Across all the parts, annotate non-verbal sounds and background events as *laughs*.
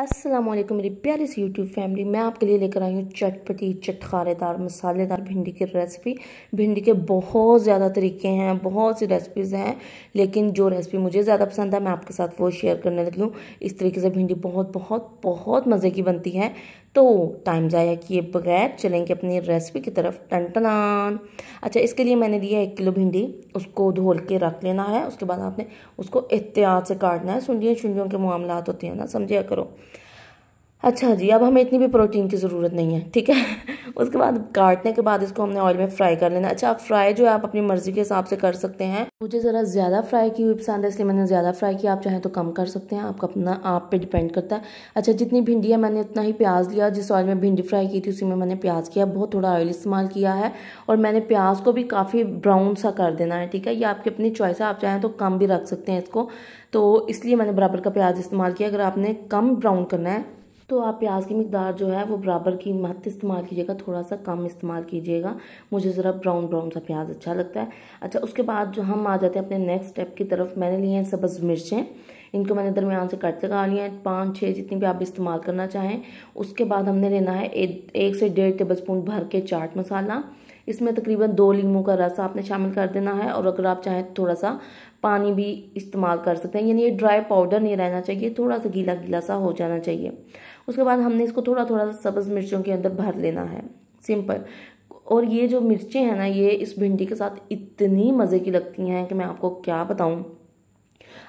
असलम मेरी प्यारी सी YouTube family मैं आपके लिए लेकर आई हूँ चटपटी चटखारेदार मसालेदार भिंडी की रेसिपी भिंडी के बहुत ज़्यादा तरीके हैं बहुत सी रेसिपीज़ हैं लेकिन जो रेसिपी मुझे ज़्यादा पसंद है मैं आपके साथ वो शेयर करने लगी हूँ इस तरीके से भिंडी बहुत बहुत बहुत मज़े की बनती है तो टाइम ज़ाया किए बगैर चलेंगे अपनी रेसिपी की तरफ टन टनान अच्छा इसके लिए मैंने लिया एक किलो भिंडी उसको धोल के रख लेना है उसके बाद आपने उसको एहतियात से काटना है सुंडियों शुंडियों के मामला होते हैं ना समझिया करो अच्छा जी अब हमें इतनी भी प्रोटीन की ज़रूरत नहीं है ठीक है *laughs* उसके बाद काटने के बाद इसको हमने ऑयल में फ्राई कर लेना अच्छा आप फ्राई जो है आप अपनी मर्ज़ी के हिसाब से कर सकते हैं मुझे ज़रा ज़्यादा फ्राई की हुई पसंद है इसलिए मैंने ज़्यादा फ्राई किया आप चाहें तो कम कर सकते हैं आपका अपना आप पे डिपेंड करता है अच्छा जितनी भिंडी है मैंने उतना ही प्याज लिया जिस ऑयल में भिंडी फ्राई की थी उसी में मैंने प्याज किया बहुत थोड़ा ऑयल इस्तेमाल किया है और मैंने प्याज को भी काफ़ी ब्राउन सा कर देना है ठीक है ये आपकी अपनी चॉइस है आप चाहें तो कम भी रख सकते हैं इसको तो इसलिए मैंने बराबर का प्याज इस्तेमाल किया अगर आपने कम ब्राउन करना है तो आप प्याज की मकदार जो है वो बराबर की मत इस्तेमाल कीजिएगा थोड़ा सा कम इस्तेमाल कीजिएगा मुझे ज़रा ब्राउन ब्राउन सा प्याज अच्छा लगता है अच्छा उसके बाद जो हम आ जाते हैं अपने नेक्स्ट स्टेप की तरफ मैंने लिए हैं सब्ज़ मिर्चें इनको मैंने दरमियान से कट लगा लिए हैं पाँच छः जितनी भी आप इस्तेमाल करना चाहें उसके बाद हमने लेना है एक से डेढ़ टेबल स्पून भर के चाट मसाला इसमें तकरीबन दो लीमू का रस आपने शामिल कर देना है और अगर आप चाहें थोड़ा सा पानी भी इस्तेमाल कर सकते हैं यानी ये ड्राई पाउडर नहीं रहना चाहिए थोड़ा सा गीला गीला सा हो जाना चाहिए उसके बाद हमने इसको थोड़ा थोड़ा सा सब्ज़ मिर्चों के अंदर भर लेना है सिंपल और ये जो मिर्चें हैं ना ये इस भिंडी के साथ इतनी मज़े की लगती हैं कि मैं आपको क्या बताऊँ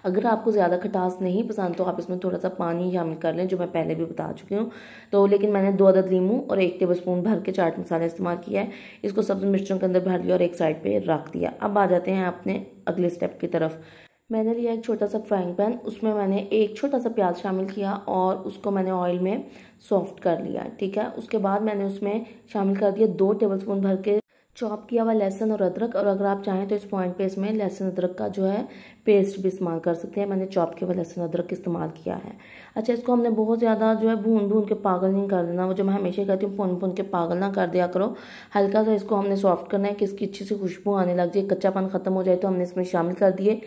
अगर आपको ज़्यादा खटास नहीं पसंद तो आप इसमें थोड़ा सा पानी शामिल कर लें जो मैं पहले भी बता चुकी हूँ तो लेकिन मैंने दो अदद लीमू और एक टेबल स्पून भर के चाट मसाला इस्तेमाल किया है इसको सब्ज़ मिर्चों के अंदर भर लिया और एक साइड पर रख दिया अब आ जाते हैं अपने अगले स्टेप की तरफ मैंने लिया एक छोटा सा फ्राइंग पैन उसमें मैंने एक छोटा सा प्याज शामिल किया और उसको मैंने ऑयल में सॉफ्ट कर लिया ठीक है उसके बाद मैंने उसमें शामिल कर दिया दो टेबलस्पून भर के चॉप किया हुआ लहसन और अदरक और अगर आप चाहें तो इस पॉइंट पे इसमें लहसन अदरक का जो है पेस्ट भी इस्तेमाल कर सकते हैं मैंने चॉप किया हुआ लहसुन अदरक इस्तेमाल किया है अच्छा इसको हमने बहुत ज़्यादा जो है भून भून के पागल नहीं कर देना वो जो मैं हमेशा कहती हूँ भून भून के पागल ना कर दिया करो हल्का सा इसको हमने सॉफ्ट करना है कि इसकी अच्छी सी खुशबू आने लग जाए कच्चापन खत्म हो जाए तो हमने इसमें शामिल कर दिए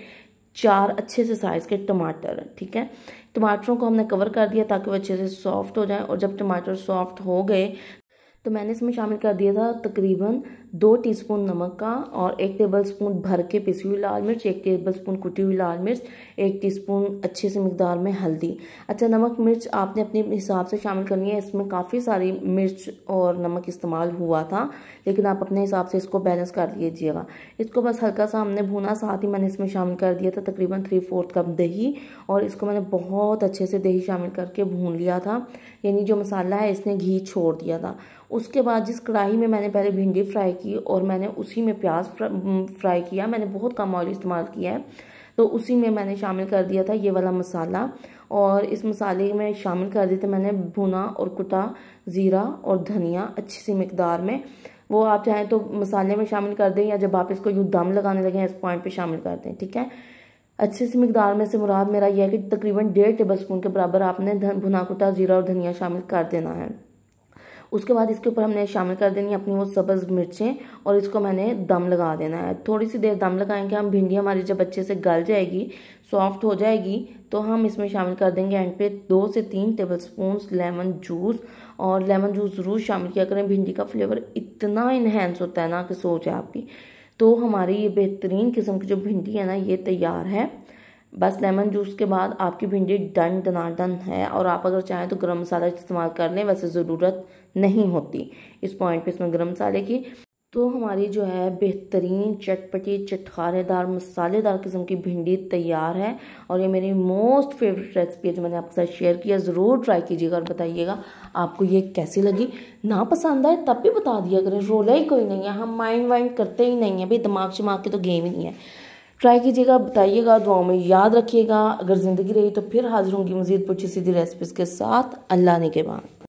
चार अच्छे से साइज़ के टमाटर ठीक है टमाटरों को हमने कवर कर दिया ताकि वो अच्छे से सॉफ्ट हो जाए और जब टमाटर सॉफ्ट हो गए तो मैंने इसमें शामिल कर दिया था तकरीबन दो टीस्पून नमक का और एक टेबल स्पून भर के पिसी हुई लाल मिर्च एक टेबल स्पून कुटी हुई लाल मिर्च एक टीस्पून अच्छे से मकदार में हल्दी अच्छा नमक मिर्च आपने अपने हिसाब से शामिल करनी है इसमें काफ़ी सारी मिर्च और नमक इस्तेमाल हुआ था लेकिन आप अपने हिसाब से इसको बैलेंस कर लीजिएगा इसको बस हल्का सा हमने भुना साथ ही मैंने इसमें शामिल कर दिया था तकरीबन थ्री फोर्थ कप दही और इसको मैंने बहुत अच्छे से दही शामिल करके भून लिया था यानी जो मसाला है इसने घी छोड़ दिया था उसके बाद जिस कढ़ाई में मैंने पहले भिंडी फ्राई की और मैंने उसी में प्याज फ्राई किया मैंने बहुत कम ऑयल इस्तेमाल किया है तो उसी में मैंने शामिल कर दिया था ये वाला मसाला और इस मसाले में शामिल कर दिए थे मैंने भुना और कुटा ज़ीरा और धनिया अच्छी सी मकदार में वो आप चाहें तो मसाले में शामिल कर दें या जब आप इसको यूँ दम लगाने लगें इस पॉइंट पे शामिल कर दें ठीक है अच्छे सी मकदार में से मुराद मेरा यह है कि तकरीबन डेढ़ टेबल स्पून के बराबर आपने भुना कुटा ज़ीरा और धनिया शामिल कर देना है उसके बाद इसके ऊपर हमने शामिल कर देनी है अपनी वो सब्ज़ मिर्चें और इसको मैंने दम लगा देना है थोड़ी सी देर दम लगाएंगे हम भिंडी हमारी जब अच्छे से गल जाएगी सॉफ्ट हो जाएगी तो हम इसमें शामिल कर देंगे एंड पे दो से तीन टेबल स्पून लेमन जूस और लेमन जूस ज़रूर शामिल किया करें भिंडी का फ्लेवर इतना इन्हेंस होता है ना कि सोच है आपकी तो हमारी ये बेहतरीन किस्म की जो भिंडी है ना ये तैयार है बस लेमन जूस के बाद आपकी भिंडी डन डनाडन है और आप अगर चाहें तो गर्म मसाला इस्तेमाल कर लें वैसे ज़रूरत नहीं होती इस पॉइंट पे इसमें गर्म मसाले की तो हमारी जो है बेहतरीन चटपटी चटखारेदार मसालेदार किस्म की भिंडी तैयार है और ये मेरी मोस्ट फेवरेट रेसिपी है जो मैंने आपके साथ शेयर किया ज़रूर ट्राई कीजिएगा और बताइएगा आपको ये कैसी लगी ना पसंद आए तब भी बता दिया करें रोला ही कोई नहीं है हम माइंड वाइंड करते ही नहीं है भाई दिमाग शिमाग के तो गेम ही नहीं है ट्राई कीजिएगा बताइएगा दुआओं में याद रखिएगा अगर ज़िंदगी रही तो फिर हाजिर होंगी मज़ीद पूछी सीधी रेसिपीज़ के साथ अल्लाह ने के बाद